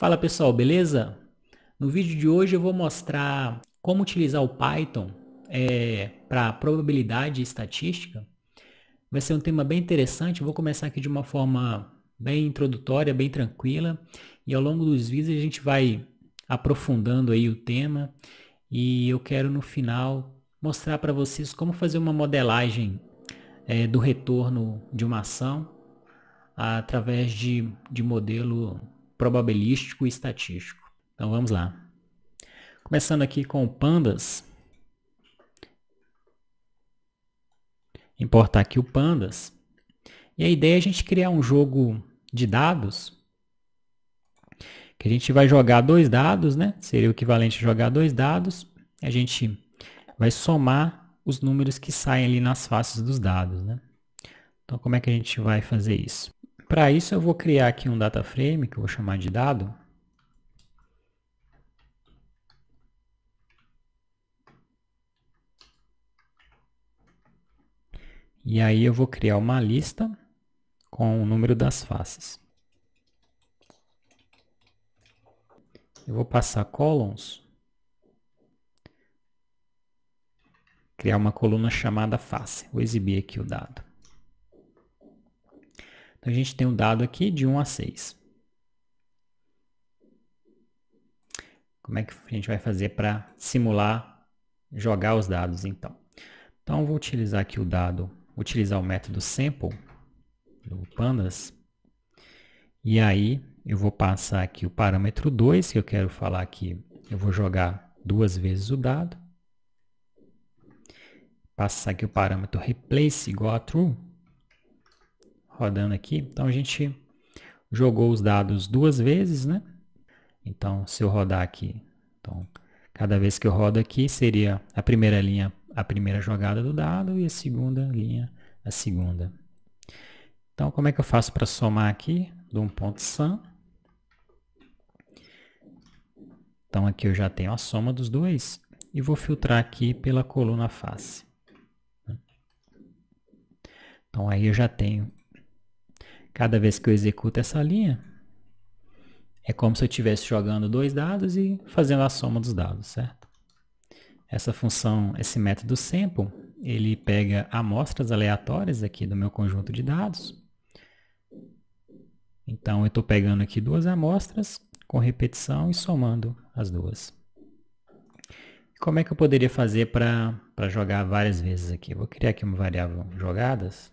Fala pessoal, beleza? No vídeo de hoje eu vou mostrar como utilizar o Python é, para probabilidade e estatística. Vai ser um tema bem interessante, vou começar aqui de uma forma bem introdutória, bem tranquila, e ao longo dos vídeos a gente vai aprofundando aí o tema, e eu quero no final mostrar para vocês como fazer uma modelagem é, do retorno de uma ação através de, de modelo probabilístico e estatístico. Então vamos lá. Começando aqui com pandas. Importar aqui o pandas. E a ideia é a gente criar um jogo de dados que a gente vai jogar dois dados, né? Seria o equivalente a jogar dois dados. A gente vai somar os números que saem ali nas faces dos dados, né? Então, como é que a gente vai fazer isso? Para isso, eu vou criar aqui um data frame que eu vou chamar de dado. E aí eu vou criar uma lista com o número das faces. Eu vou passar columns, criar uma coluna chamada face. Vou exibir aqui o dado a gente tem um dado aqui de 1 a 6. Como é que a gente vai fazer para simular, jogar os dados então? Então, vou utilizar aqui o dado, utilizar o método sample do pandas. E aí, eu vou passar aqui o parâmetro 2, que eu quero falar aqui, eu vou jogar duas vezes o dado. Passar aqui o parâmetro replace igual a true rodando aqui. Então a gente jogou os dados duas vezes, né? Então se eu rodar aqui, então cada vez que eu rodo aqui seria a primeira linha, a primeira jogada do dado e a segunda linha, a segunda. Então como é que eu faço para somar aqui? Do um ponto sum. Então aqui eu já tenho a soma dos dois e vou filtrar aqui pela coluna face. Então aí eu já tenho Cada vez que eu executo essa linha, é como se eu estivesse jogando dois dados e fazendo a soma dos dados, certo? Essa função, esse método sample, ele pega amostras aleatórias aqui do meu conjunto de dados. Então, eu estou pegando aqui duas amostras com repetição e somando as duas. Como é que eu poderia fazer para jogar várias vezes aqui? vou criar aqui uma variável jogadas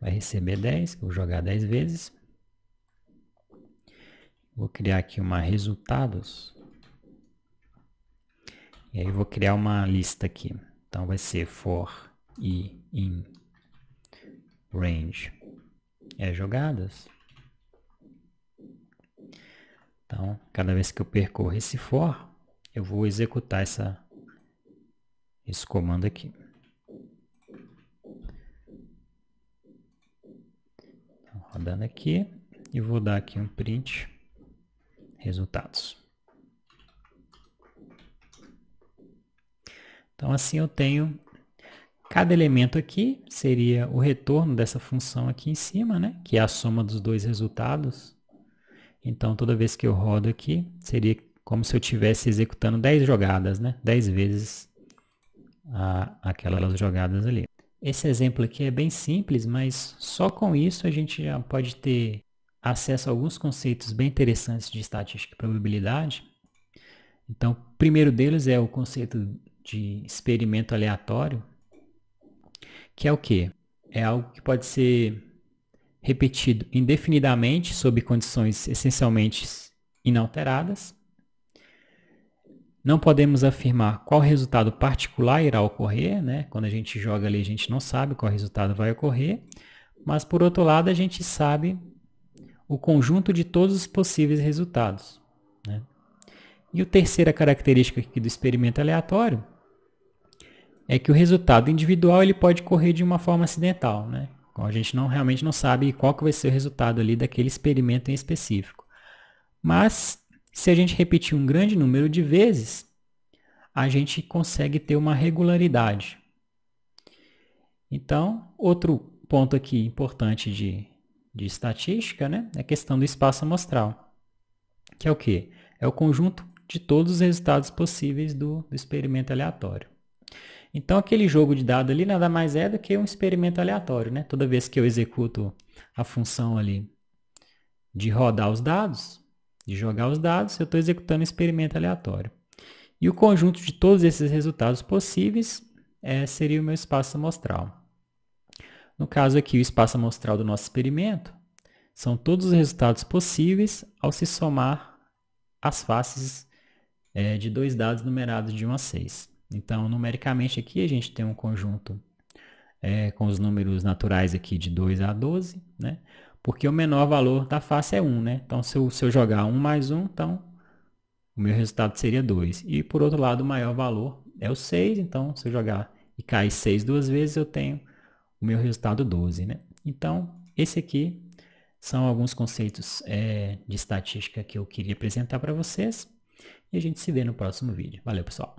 vai receber 10, vou jogar 10 vezes. Vou criar aqui uma resultados. E aí vou criar uma lista aqui. Então vai ser for e in range é jogadas. Então, cada vez que eu percorro esse for, eu vou executar essa, esse comando aqui. rodando aqui e vou dar aqui um print resultados. Então assim eu tenho cada elemento aqui seria o retorno dessa função aqui em cima, né? Que é a soma dos dois resultados. Então toda vez que eu rodo aqui, seria como se eu estivesse executando 10 jogadas, né? 10 vezes a, aquelas jogadas ali. Esse exemplo aqui é bem simples, mas só com isso a gente já pode ter acesso a alguns conceitos bem interessantes de estatística e probabilidade. Então, o primeiro deles é o conceito de experimento aleatório, que é o quê? É algo que pode ser repetido indefinidamente sob condições essencialmente inalteradas não podemos afirmar qual resultado particular irá ocorrer, né? Quando a gente joga ali, a gente não sabe qual resultado vai ocorrer, mas por outro lado, a gente sabe o conjunto de todos os possíveis resultados. Né? E a terceira característica aqui do experimento aleatório é que o resultado individual ele pode correr de uma forma acidental, né? Então, a gente não realmente não sabe qual que vai ser o resultado ali daquele experimento em específico. Mas se a gente repetir um grande número de vezes, a gente consegue ter uma regularidade. Então, outro ponto aqui importante de, de estatística né, é a questão do espaço amostral, que é o quê? É o conjunto de todos os resultados possíveis do, do experimento aleatório. Então, aquele jogo de dados ali nada mais é do que um experimento aleatório. Né? Toda vez que eu executo a função ali de rodar os dados, de jogar os dados, eu estou executando um experimento aleatório. E o conjunto de todos esses resultados possíveis é, seria o meu espaço amostral. No caso aqui, o espaço amostral do nosso experimento são todos os resultados possíveis ao se somar as faces é, de dois dados numerados de 1 a 6. Então, numericamente aqui, a gente tem um conjunto é, com os números naturais aqui de 2 a 12, né? porque o menor valor da face é 1, né? Então, se eu, se eu jogar 1 mais 1, então o meu resultado seria 2. E, por outro lado, o maior valor é o 6, então, se eu jogar e cair 6 duas vezes, eu tenho o meu resultado 12, né? Então, esse aqui são alguns conceitos é, de estatística que eu queria apresentar para vocês. E a gente se vê no próximo vídeo. Valeu, pessoal!